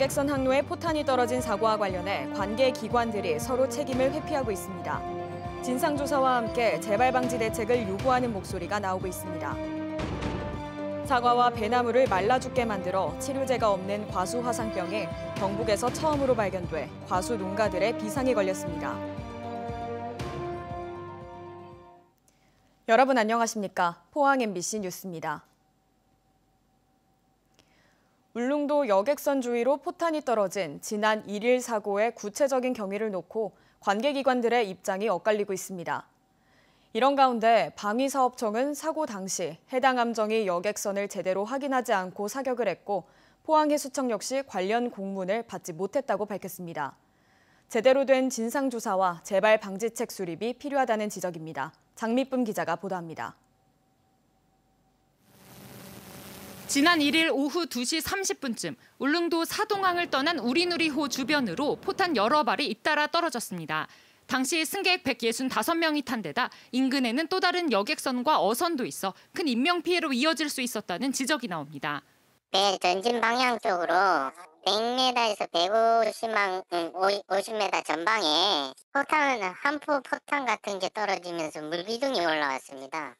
여객선 항로에 포탄이 떨어진 사고와 관련해 관계 기관들이 서로 책임을 회피하고 있습니다. 진상조사와 함께 재발 방지 대책을 요구하는 목소리가 나오고 있습니다. 사과와 배나무를 말라 죽게 만들어 치료제가 없는 과수 화상병이 경북에서 처음으로 발견돼 과수 농가들의 비상이 걸렸습니다. 여러분 안녕하십니까? 포항 MBC 뉴스입니다. 울릉도 여객선 주위로 포탄이 떨어진 지난 1일 사고의 구체적인 경위를 놓고 관계기관들의 입장이 엇갈리고 있습니다. 이런 가운데 방위사업청은 사고 당시 해당 함정이 여객선을 제대로 확인하지 않고 사격을 했고 포항해수청 역시 관련 공문을 받지 못했다고 밝혔습니다. 제대로 된 진상조사와 재발 방지책 수립이 필요하다는 지적입니다. 장미쁨 기자가 보도합니다. 지난 1일 오후 2시 30분쯤 울릉도 사동항을 떠난 우리누리호 주변으로 포탄 여러 발이 잇따라 떨어졌습니다. 당시 승객 165명이 탄 데다 인근에는 또 다른 여객선과 어선도 있어 큰 인명피해로 이어질 수 있었다는 지적이 나옵니다. 네, 전진 방향 쪽으로 100m에서 150만, 50m 전방에 포탄, 한포 포탄 같은 게 떨어지면서 물비둥이 올라왔습니다.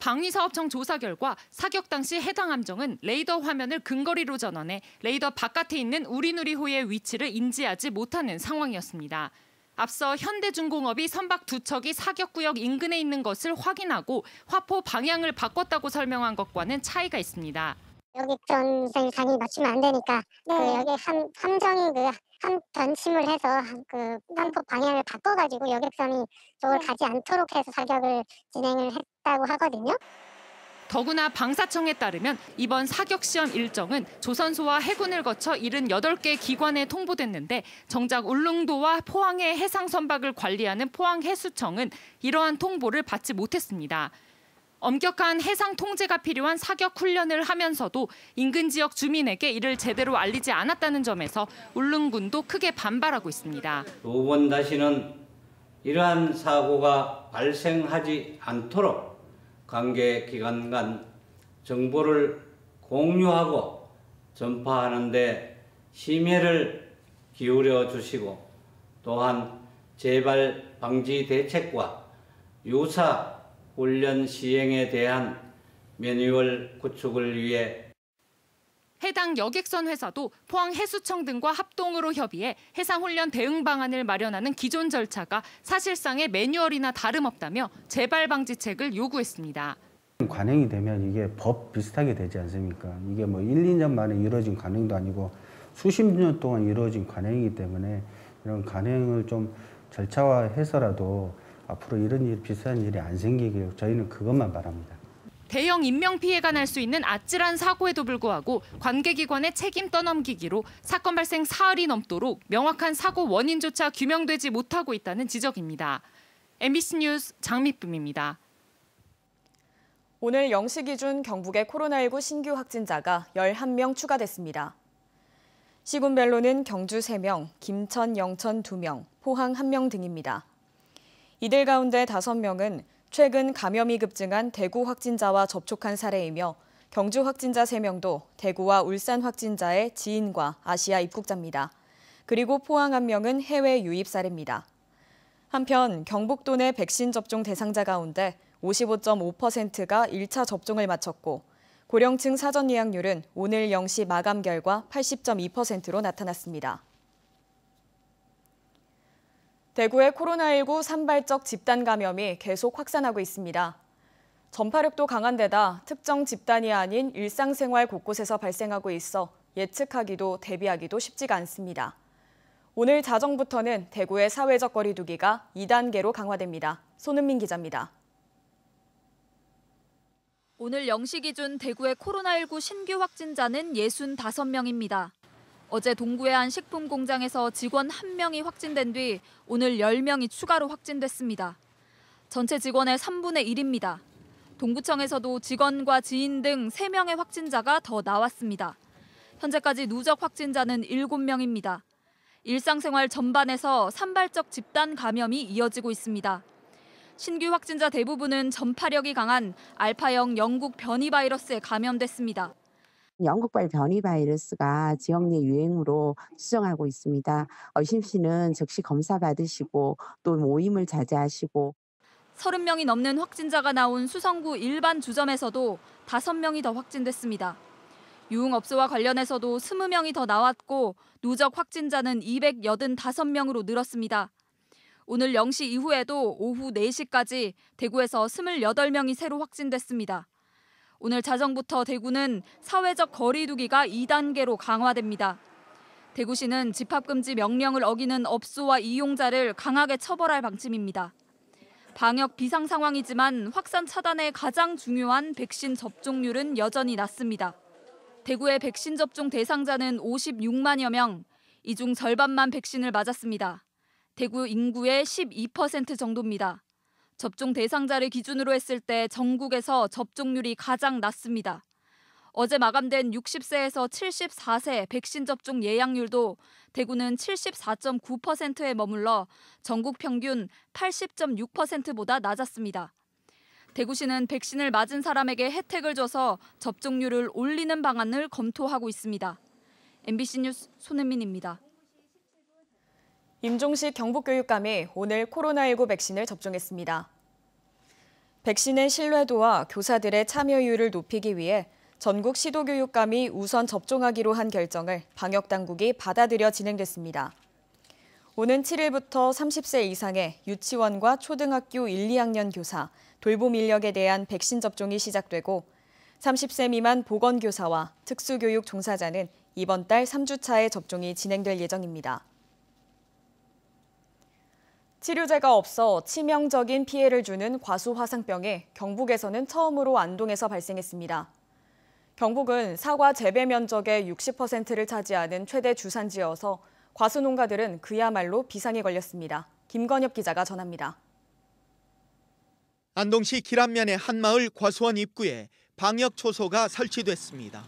방위사업청 조사 결과 사격 당시 해당 함정은 레이더 화면을 근거리로 전환해 레이더 바깥에 있는 우리누리호의 위치를 인지하지 못하는 상황이었습니다. 앞서 현대중공업이 선박 두 척이 사격구역 인근에 있는 것을 확인하고 화포 방향을 바꿨다고 설명한 것과는 차이가 있습니다. 여기 전선이 당연히 맞추면 안 되니까 그 네. 그 여기 함, 함정이 그 한변심을 해서 그 탄포 방향을 바꿔가지고 여객선이 저걸 네. 가지 않도록 해서 사격을 진행을 했다고 하거든요. 더구나 방사청에 따르면 이번 사격 시험 일정은 조선소와 해군을 거쳐 78개 기관에 통보됐는데 정작 울릉도와 포항의 해상 선박을 관리하는 포항해수청은 이러한 통보를 받지 못했습니다. 엄격한 해상 통제가 필요한 사격 훈련을 하면서도 인근 지역 주민에게 이를 제대로 알리지 않았다는 점에서 울릉군도 크게 반발하고 있습니다. 두 번 다시는 이러한 사고가 발생하지 않도록 관계 기관 간 정보를 공유하고 전파하는 데 심혈을 기울여 주시고 또한 재발 방지 대책과 유사 훈련 시행에 대한 매뉴얼 구축을 위해 해당 여객선 회사도 포항 해수청 등과 합동으로 협의해 해상훈련 대응 방안을 마련하는 기존 절차가 사실상의 매뉴얼이나 다름없다며 재발 방지책을 요구했습니다. 관행이 되면 이게 법 비슷하게 되지 않습니까? 이게 뭐 1, 2년 만에 이루어진 관행도 아니고 수십 년 동안 이루어진 관행이기 때문에 이런 관행을 좀 절차화해서라도 앞으로 이런 일, 비슷한 일이 안 생기길 저희는 그것만 바랍니다. 대형 인명피해가 날 수 있는 아찔한 사고에도 불구하고 관계기관의 책임 떠넘기기로 사건 발생 사흘이 넘도록 명확한 사고 원인조차 규명되지 못하고 있다는 지적입니다. MBC 뉴스 장미쁨입니다. 오늘 0시 기준 경북의 코로나19 신규 확진자가 11명 추가됐습니다. 시군별로는 경주 3명, 김천, 영천 2명, 포항 1명 등입니다. 이들 가운데 5명은 최근 감염이 급증한 대구 확진자와 접촉한 사례이며 경주 확진자 3명도 대구와 울산 확진자의 지인과 아시아 입국자입니다. 그리고 포항 한 명은 해외 유입 사례입니다. 한편 경북도 내 백신 접종 대상자 가운데 55.5%가 1차 접종을 마쳤고 고령층 사전 예약률은 오늘 0시 마감 결과 80.2%로 나타났습니다. 대구의 코로나19 산발적 집단 감염이 계속 확산하고 있습니다. 전파력도 강한 데다 특정 집단이 아닌 일상생활 곳곳에서 발생하고 있어 예측하기도 대비하기도 쉽지가 않습니다. 오늘 자정부터는 대구의 사회적 거리두기가 2단계로 강화됩니다. 손은민 기자입니다. 오늘 0시 기준 대구의 코로나19 신규 확진자는 65명입니다. 어제 동구의 한 식품 공장에서 직원 1명이 확진된 뒤 오늘 10명이 추가로 확진됐습니다. 전체 직원의 3분의 1입니다. 동구청에서도 직원과 지인 등 3명의 확진자가 더 나왔습니다. 현재까지 누적 확진자는 7명입니다. 일상생활 전반에서 산발적 집단 감염이 이어지고 있습니다. 신규 확진자 대부분은 전파력이 강한 알파형 영국 변이 바이러스에 감염됐습니다. 영국발 변이 바이러스가 지역 내 유행으로 추정하고 있습니다. 어심씨는 즉시 검사 받으시고 또 모임을 자제하시고 30명이 넘는 확진자가 나온 수성구 일반 주점에서도 5명이 더 확진됐습니다. 유흥업소와 관련해서도 20명이 더 나왔고 누적 확진자는 285명으로 늘었습니다. 오늘 0시 이후에도 오후 4시까지 대구에서 28명이 새로 확진됐습니다. 오늘 자정부터 대구는 사회적 거리두기가 2단계로 강화됩니다. 대구시는 집합금지 명령을 어기는 업소와 이용자를 강하게 처벌할 방침입니다. 방역 비상 상황이지만 확산 차단에 가장 중요한 백신 접종률은 여전히 낮습니다. 대구의 백신 접종 대상자는 56만여 명, 이 중 절반만 백신을 맞았습니다. 대구 인구의 12% 정도입니다. 접종 대상자를 기준으로 했을 때 전국에서 접종률이 가장 낮습니다. 어제 마감된 60세에서 74세 백신 접종 예약률도 대구는 74.9%에 머물러 전국 평균 80.6%보다 낮았습니다. 대구시는 백신을 맞은 사람에게 혜택을 줘서 접종률을 올리는 방안을 검토하고 있습니다. MBC 뉴스 손혜민입니다. 임종식 경북교육감이 오늘 코로나19 백신을 접종했습니다. 백신의 신뢰도와 교사들의 참여율을 높이기 위해 전국 시도교육감이 우선 접종하기로 한 결정을 방역당국이 받아들여 진행됐습니다. 오는 7일부터 30세 이상의 유치원과 초등학교 1, 2학년 교사, 돌봄 인력에 대한 백신 접종이 시작되고 30세 미만 보건교사와 특수교육 종사자는 이번 달 3주차에 접종이 진행될 예정입니다. 치료제가 없어 치명적인 피해를 주는 과수화상병에 경북에서는 처음으로 안동에서 발생했습니다. 경북은 사과 재배 면적의 60%를 차지하는 최대 주산지여서 과수 농가들은 그야말로 비상에 걸렸습니다. 김건엽 기자가 전합니다. 안동시 기란면의 한마을 과수원 입구에 방역 초소가 설치됐습니다.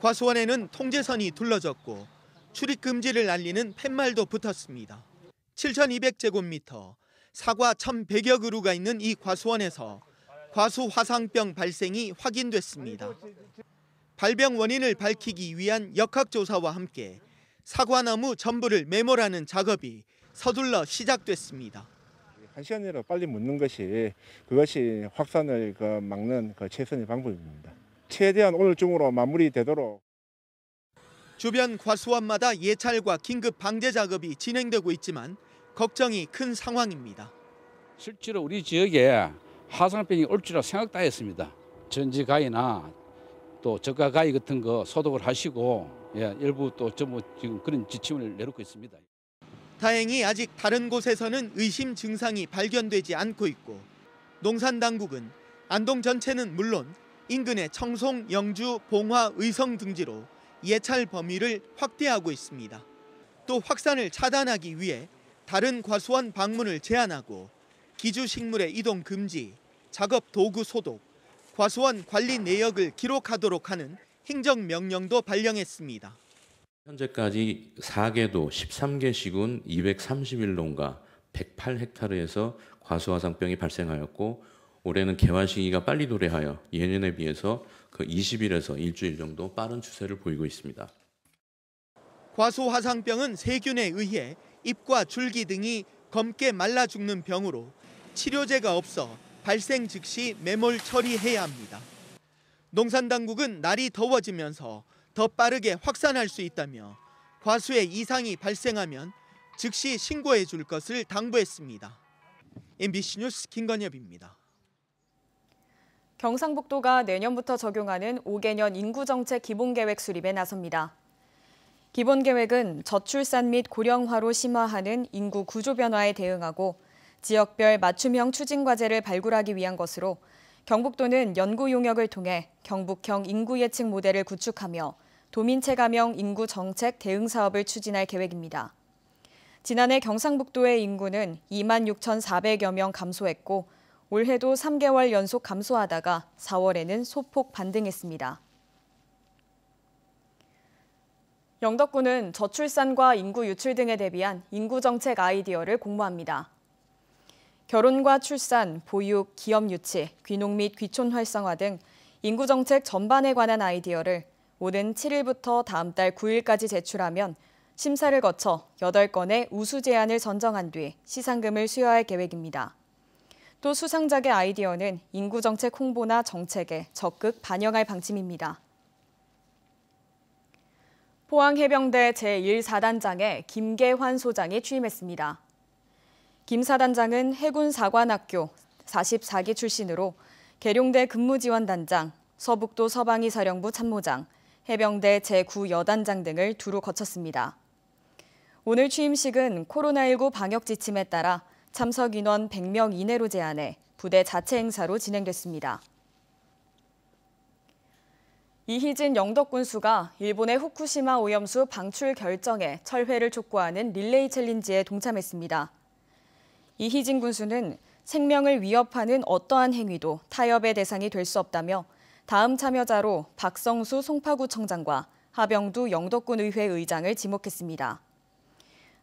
과수원에는 통제선이 둘러졌고 출입 금지를 날리는 팻말도 붙었습니다. 7,200제곱미터, 사과 1,100여 그루가 있는 이 과수원에서 과수 화상병 발생이 확인됐습니다. 발병 원인을 밝히기 위한 역학조사와 함께 사과나무 전부를 메모라는 작업이 서둘러 시작됐습니다. 한 시간 내로 빨리 묻는 것이 그것이 확산을 그 막는 그 최선의 방법입니다. 최대한 오늘 중으로 마무리되도록 주변 과수원마다 예찰과 긴급 방제 작업이 진행되고 있지만 걱정이 큰 상황입니다. 실제로 우리 지역에 화상병이 올줄이 생각도 했습니다. 전지가위나 또 저가가위 같은 거 소독을 하시고 예, 일부 또 전부 지금 그런 지침을 내놓고 있습니다. 다행히 아직 다른 곳에서는 의심 증상이 발견되지 않고 있고 농산 당국은 안동 전체는 물론 인근의 청송, 영주, 봉화, 의성 등지로 예찰 범위를 확대하고 있습니다. 또 확산을 차단하기 위해 다른 과수원 방문을 제한하고 기주 식물의 이동 금지, 작업 도구 소독, 과수원 관리 내역을 기록하도록 하는 행정 명령도 발령했습니다. 현재까지 4개도 13개 시군 231농가 108헥타르에서 과수화상병이 발생하였고 올해는 개화 시기가 빨리 도래하여 예년에 비해서 그 20일에서 일주일 정도 빠른 추세를 보이고 있습니다. 과소화상병은 세균에 의해 잎과 줄기 등이 검게 말라 죽는 병으로 치료제가 없어 발생 즉시 매몰 처리해야 합니다. 농산 당국은 날이 더워지면서 더 빠르게 확산할 수 있다며 과수의 이상이 발생하면 즉시 신고해 줄 것을 당부했습니다. MBC 뉴스 김건엽입니다. 경상북도가 내년부터 적용하는 5개년 인구정책 기본계획 수립에 나섭니다. 기본계획은 저출산 및 고령화로 심화하는 인구 구조 변화에 대응하고 지역별 맞춤형 추진 과제를 발굴하기 위한 것으로 경북도는 연구 용역을 통해 경북형 인구 예측 모델을 구축하며 도민 체감형 인구 정책 대응 사업을 추진할 계획입니다. 지난해 경상북도의 인구는 26,400여 명 감소했고 올해도 3개월 연속 감소하다가 4월에는 소폭 반등했습니다. 영덕군은 저출산과 인구 유출 등에 대비한 인구 정책 아이디어를 공모합니다. 결혼과 출산, 보육, 기업 유치, 귀농 및 귀촌 활성화 등 인구 정책 전반에 관한 아이디어를 오는 7일부터 다음 달 9일까지 제출하면 심사를 거쳐 8건의 우수 제안을 선정한 뒤 시상금을 수여할 계획입니다. 또 수상작의 아이디어는 인구 정책 홍보나 정책에 적극 반영할 방침입니다. 포항해병대 제1사단장에 김계환 소장이 취임했습니다. 김 사단장은 해군 사관학교 44기 출신으로 계룡대 근무지원단장, 서북도 서방위 사령부 참모장, 해병대 제9여단장 등을 두루 거쳤습니다. 오늘 취임식은 코로나19 방역 지침에 따라 참석 인원 100명 이내로 제한해 부대 자체 행사로 진행됐습니다. 이희진 영덕군수가 일본의 후쿠시마 오염수 방출 결정에 철회를 촉구하는 릴레이 챌린지에 동참했습니다. 이희진 군수는 생명을 위협하는 어떠한 행위도 타협의 대상이 될 수 없다며 다음 참여자로 박성수 송파구청장과 하병두 영덕군 의회 의장을 지목했습니다.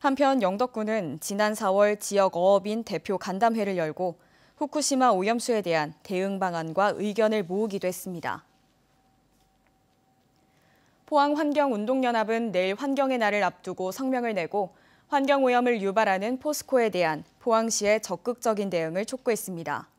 한편 영덕군은 지난 4월 지역 어업인 대표 간담회를 열고 후쿠시마 오염수에 대한 대응 방안과 의견을 모으기도 했습니다. 포항환경운동연합은 내일 환경의 날을 앞두고 성명을 내고 환경오염을 유발하는 포스코에 대한 포항시의 적극적인 대응을 촉구했습니다.